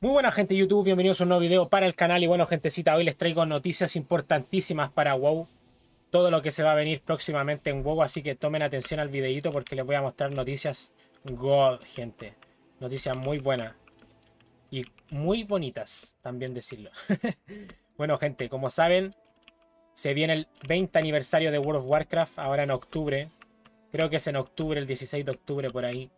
Muy buena gente de YouTube, bienvenidos a un nuevo video para el canal y bueno gentecita, hoy les traigo noticias importantísimas para WoW Todo lo que se va a venir próximamente en WoW, así que tomen atención al videíto porque les voy a mostrar noticias God, gente Noticias muy buenas y muy bonitas, también decirlo Bueno gente, como saben, se viene el 20 aniversario de World of Warcraft, ahora en octubre Creo que es en octubre, el 16 de octubre por ahí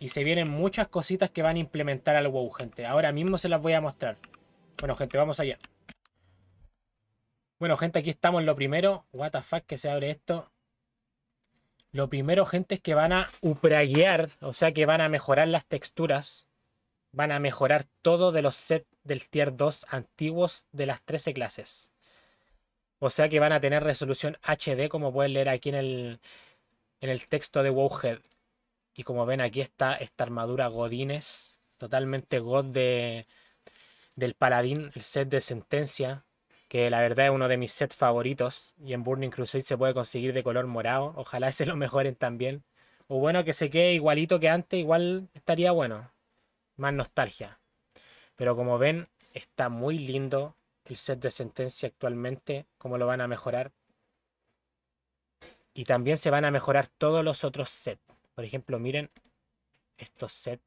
y se vienen muchas cositas que van a implementar al WoW, gente. Ahora mismo se las voy a mostrar. Bueno, gente, vamos allá. Bueno, gente, aquí estamos. Lo primero, what que se abre esto. Lo primero, gente, es que van a upraguear, o sea que van a mejorar las texturas. Van a mejorar todo de los sets del tier 2 antiguos de las 13 clases. O sea que van a tener resolución HD, como pueden leer aquí en el, en el texto de Wowhead. Y como ven aquí está esta armadura Godines, totalmente God de, del Paladín, el set de Sentencia, que la verdad es uno de mis sets favoritos. Y en Burning Crusade se puede conseguir de color morado. Ojalá se lo mejoren también. O bueno, que se quede igualito que antes, igual estaría bueno. Más nostalgia. Pero como ven, está muy lindo el set de sentencia actualmente, cómo lo van a mejorar. Y también se van a mejorar todos los otros sets. Por ejemplo, miren estos sets.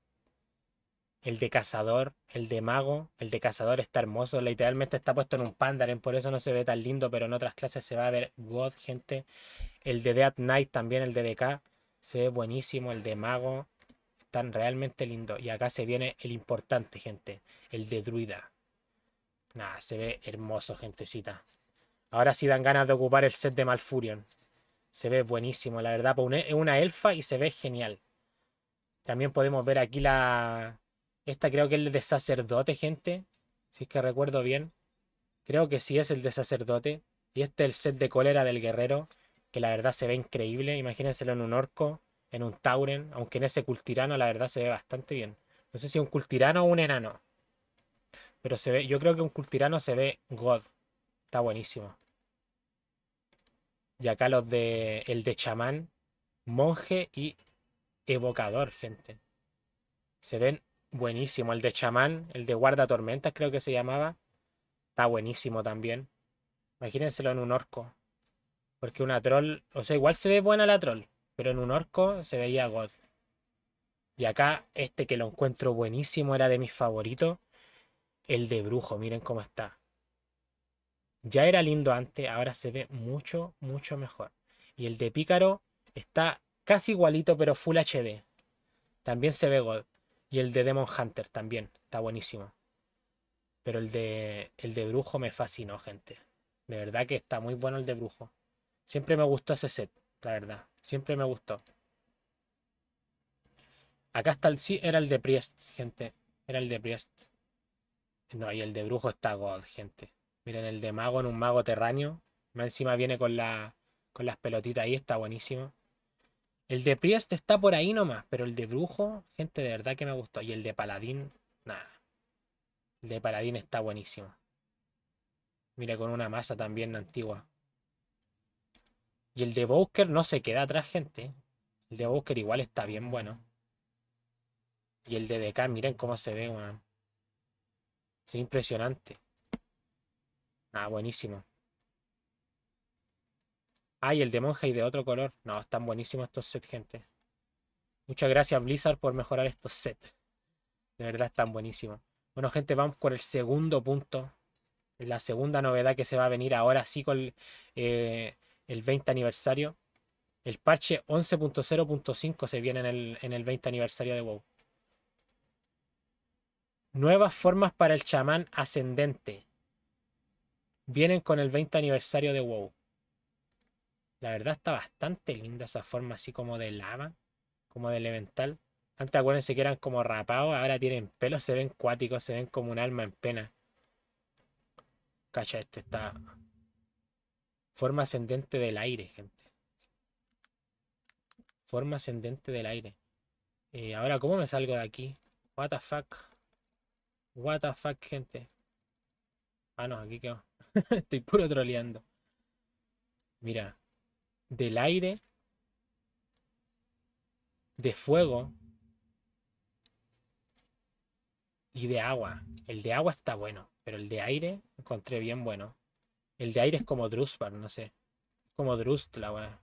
El de cazador, el de mago, el de cazador está hermoso. Literalmente está puesto en un pandaren, por eso no se ve tan lindo, pero en otras clases se va a ver God, gente. El de Dead Knight también, el de DK, se ve buenísimo. El de mago, están realmente lindos. Y acá se viene el importante, gente, el de druida. Nada, se ve hermoso, gentecita. Ahora sí dan ganas de ocupar el set de Malfurion. Se ve buenísimo, la verdad. Pues, e, es una elfa y se ve genial. También podemos ver aquí la... Esta creo que es el de sacerdote, gente. Si es que recuerdo bien. Creo que sí es el de sacerdote. Y este es el set de cólera del guerrero. Que la verdad se ve increíble. Imagínenselo en un orco, en un tauren. Aunque en ese cultirano la verdad se ve bastante bien. No sé si un cultirano o un enano. Pero se ve, yo creo que un cultirano se ve god. Está buenísimo. Y acá los de el de chamán, monje y evocador, gente. Se ven buenísimo. El de chamán, el de guarda tormentas creo que se llamaba. Está buenísimo también. Imagínenselo en un orco. Porque una troll, o sea, igual se ve buena la troll, pero en un orco se veía God. Y acá este que lo encuentro buenísimo era de mis favoritos. El de brujo, miren cómo está. Ya era lindo antes, ahora se ve mucho, mucho mejor. Y el de Pícaro está casi igualito, pero Full HD. También se ve God. Y el de Demon Hunter también, está buenísimo. Pero el de, el de Brujo me fascinó, gente. De verdad que está muy bueno el de Brujo. Siempre me gustó ese set, la verdad. Siempre me gustó. Acá está el... Sí, era el de Priest, gente. Era el de Priest. No, y el de Brujo está God, gente. Miren, el de mago en un mago terráneo. Más encima viene con, la, con las pelotitas ahí, está buenísimo. El de Priest está por ahí nomás, pero el de Brujo, gente, de verdad que me gustó. Y el de Paladín, nada. El de Paladín está buenísimo. miren con una masa también antigua. Y el de Bowker no se queda atrás, gente. El de Bowker igual está bien bueno. Y el de DK, miren cómo se ve, weón. Es impresionante. Ah, buenísimo. Ah, el de monja y de otro color. No, están buenísimos estos sets, gente. Muchas gracias Blizzard por mejorar estos sets. De verdad están buenísimos. Bueno, gente, vamos con el segundo punto. La segunda novedad que se va a venir ahora sí con eh, el, el 20 aniversario. El parche 11.0.5 se viene en el, en el 20 aniversario de WoW. Nuevas formas para el chamán ascendente vienen con el 20 aniversario de WoW. La verdad está bastante linda esa forma así como de lava, como de elemental. Antes acuérdense que eran como rapados, ahora tienen pelo, se ven cuáticos, se ven como un alma en pena. Cacha, este está. Forma ascendente del aire, gente. Forma ascendente del aire. Y eh, ahora, ¿cómo me salgo de aquí? What the fuck. What the fuck, gente. Ah, no, aquí quedó. Estoy puro troleando. Mira, del aire, de fuego y de agua. El de agua está bueno, pero el de aire encontré bien bueno. El de aire es como Drusbar, no sé. Como Drust, la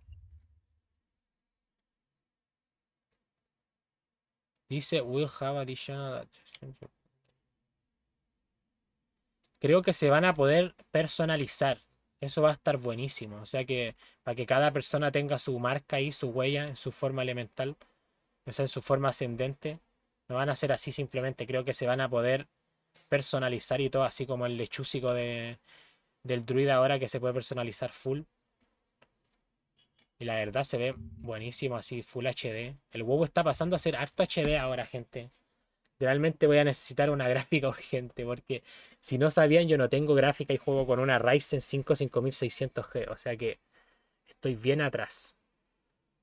Dice, we'll have additional creo que se van a poder personalizar. Eso va a estar buenísimo. O sea que para que cada persona tenga su marca y su huella, en su forma elemental, o sea, en su forma ascendente. No van a ser así simplemente. Creo que se van a poder personalizar y todo, así como el lechúsico de, del druida ahora que se puede personalizar full. Y la verdad se ve buenísimo así, full HD. El huevo está pasando a ser harto HD ahora, gente realmente voy a necesitar una gráfica urgente, porque si no sabían, yo no tengo gráfica y juego con una Ryzen 5 5600G, o sea que estoy bien atrás.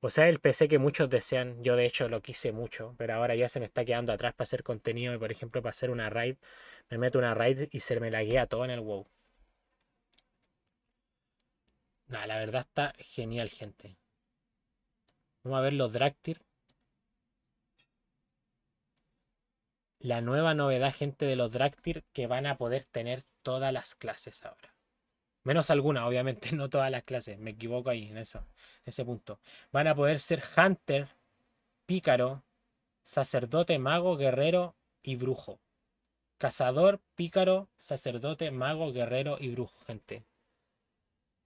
O sea, el PC que muchos desean, yo de hecho lo quise mucho, pero ahora ya se me está quedando atrás para hacer contenido y por ejemplo para hacer una raid, me meto una raid y se me la todo en el WoW. nada la verdad está genial, gente. Vamos a ver los Dractyr. la nueva novedad, gente, de los Dractyr que van a poder tener todas las clases ahora. Menos alguna, obviamente, no todas las clases. Me equivoco ahí en eso, ese punto. Van a poder ser Hunter, Pícaro, Sacerdote, Mago, Guerrero y Brujo. Cazador, Pícaro, Sacerdote, Mago, Guerrero y Brujo, gente.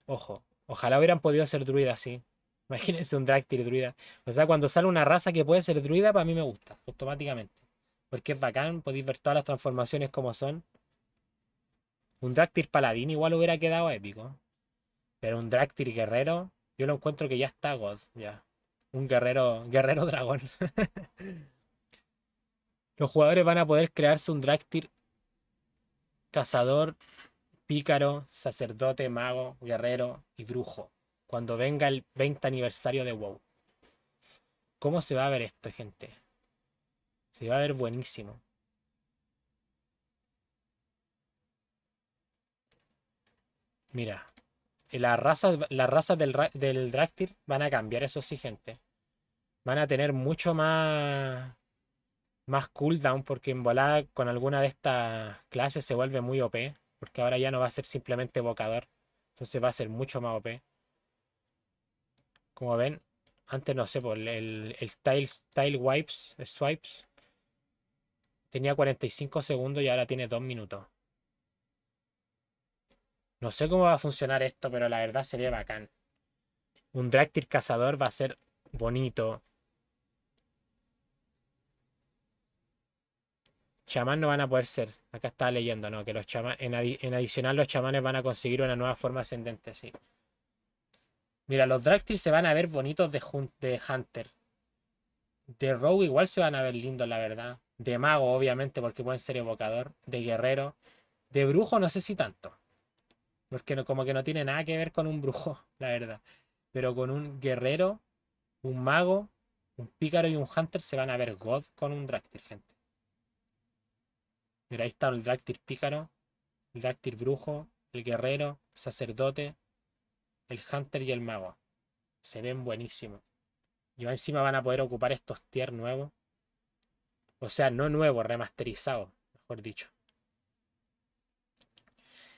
Ojo, ojalá hubieran podido ser druida así. Imagínense un Dractyr druida. O sea, cuando sale una raza que puede ser druida, para mí me gusta, automáticamente. Porque es bacán, podéis ver todas las transformaciones como son. Un Dráctil Paladín igual hubiera quedado épico. Pero un Dráctil Guerrero, yo lo encuentro que ya está God, ya. Un guerrero, guerrero dragón. Los jugadores van a poder crearse un Dráctir cazador, pícaro, sacerdote, mago, guerrero y brujo. Cuando venga el 20 aniversario de WoW. ¿Cómo se va a ver esto, gente? Se va a ver buenísimo. Mira, eh, las razas, las razas del, del van a cambiar, eso sí, gente. Van a tener mucho más, más cooldown porque en volada con alguna de estas clases se vuelve muy OP. Porque ahora ya no va a ser simplemente evocador. Entonces va a ser mucho más OP. Como ven, antes no sé, por el, Style Style wipes, swipes, tenía 45 segundos y ahora tiene 2 minutos. No sé cómo va a funcionar esto, pero la verdad sería bacán. Un Dráctil cazador va a ser bonito. Chamán no van a poder ser. Acá estaba leyendo, ¿no? Que los chamanes, en, adicional los chamanes van a conseguir una nueva forma ascendente, sí. Mira, los Dráctil se van a ver bonitos de Hunter. De Rogue igual se van a ver lindos, la verdad de mago, obviamente, porque pueden ser evocador, de guerrero, de brujo, no sé si tanto. Porque no, como que no tiene nada que ver con un brujo, la verdad. Pero con un guerrero, un mago, un pícaro y un hunter se van a ver God con un Dráctil, gente. Mira, ahí está el Dráctil pícaro, el Dráctil brujo, el guerrero, sacerdote, el hunter y el mago. Se ven buenísimos. Y encima van a poder ocupar estos tier nuevos o sea, no nuevo, remasterizado, mejor dicho.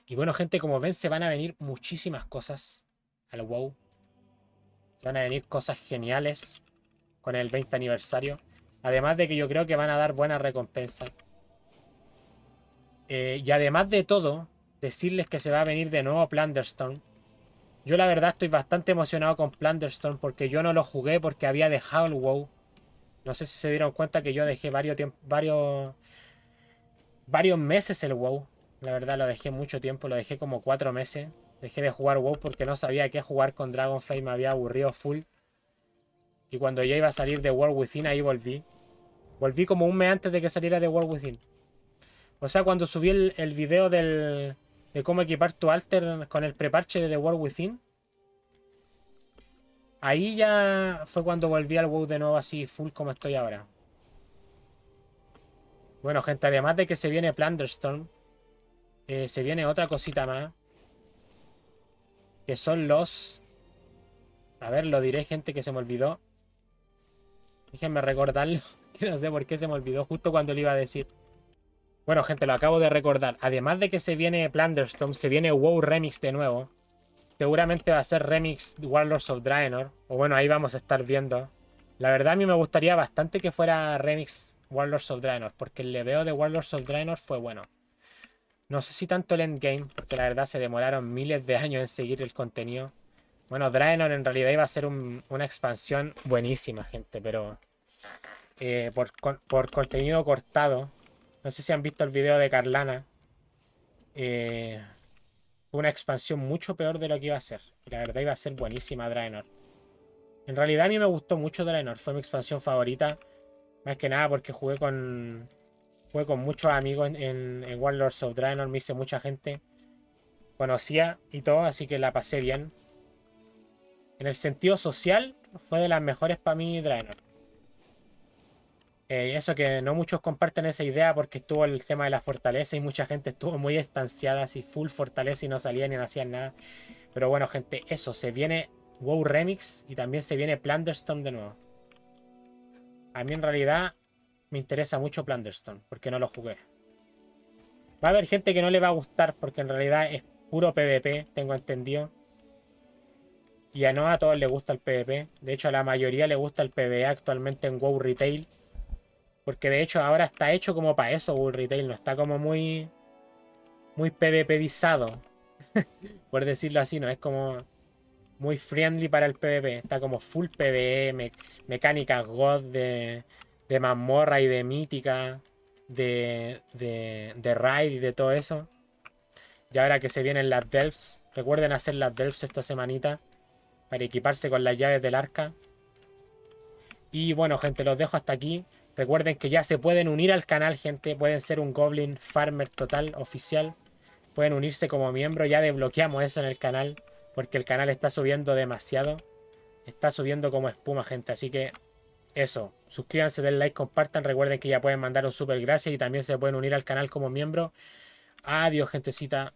Y bueno, gente, como ven, se van a venir muchísimas cosas al WoW. Se van a venir cosas geniales con el 20 aniversario. Además de que yo creo que van a dar buenas recompensas. Eh, y además de todo, decirles que se va a venir de nuevo Plunderstone Yo la verdad estoy bastante emocionado con Plunderstone porque yo no lo jugué porque había dejado el WoW no sé si se dieron cuenta que yo dejé varios varios, varios meses el WoW. La verdad lo dejé mucho tiempo, lo dejé como cuatro meses. Dejé de jugar WoW porque no sabía qué jugar con Dragonfly, me había aburrido full. Y cuando ya iba a salir de World Within, ahí volví. Volví como un mes antes de que saliera de World Within. O sea, cuando subí el, el video de cómo equipar tu alter con el preparche de The World Within, Ahí ya fue cuando volví al WoW de nuevo así full como estoy ahora. Bueno, gente, además de que se viene Plunderstorm, eh, se viene otra cosita más. Que son los... A ver, lo diré, gente, que se me olvidó. Déjenme recordarlo. Que no sé por qué se me olvidó justo cuando le iba a decir. Bueno, gente, lo acabo de recordar. Además de que se viene Plunderstorm, se viene WoW Remix de nuevo seguramente va a ser remix Warlords of Draenor. O bueno, ahí vamos a estar viendo. La verdad a mí me gustaría bastante que fuera remix Warlords of Draenor, porque el leveo de Warlords of Draenor fue bueno. No sé si tanto el endgame, porque la verdad se demoraron miles de años en seguir el contenido. Bueno, Draenor en realidad iba a ser una expansión buenísima, gente, pero eh, por, por, contenido cortado. No sé si han visto el video de Carlana. Eh, una expansión mucho peor de lo que iba a ser. La verdad iba a ser buenísima Draenor. En realidad a mí me gustó mucho Draenor. Fue mi expansión favorita. Más que nada porque jugué con... Jugué con muchos amigos en, en Warlords of Draenor. Me hice mucha gente. Conocía y todo. Así que la pasé bien. En el sentido social fue de las mejores para mí Draenor. Eh, eso que no muchos comparten esa idea porque estuvo el tema de la fortaleza y mucha gente estuvo muy estanciada, así full fortaleza y no salían ni no hacían nada. Pero bueno, gente, eso, se viene WoW Remix y también se viene Plunderstone de nuevo. A mí en realidad me interesa mucho Plunderstone porque no lo jugué. Va a haber gente que no le va a gustar porque en realidad es puro PvP, tengo entendido. Y a no a todos les gusta el PvP. De hecho, a la mayoría le gusta el PvE actualmente en WoW Retail. Porque de hecho ahora está hecho como para eso Bull Retail, no está como muy. Muy PvPizado. por decirlo así, no es como. Muy friendly para el PvP. Está como full PvE, e, mecánicas God de, de mazmorra y de mítica. De, de, de, raid y de todo eso. Y ahora que se vienen las delves, recuerden hacer las delves esta semanita para equiparse con las llaves del arca. Y bueno, gente, los dejo hasta aquí. Recuerden que ya se pueden unir al canal, gente. Pueden ser un Goblin Farmer total oficial. Pueden unirse como miembro. Ya desbloqueamos eso en el canal. Porque el canal está subiendo demasiado. Está subiendo como espuma, gente. Así que eso. Suscríbanse, den like, compartan. Recuerden que ya pueden mandar un super gracias. Y también se pueden unir al canal como miembro. Adiós, gentecita.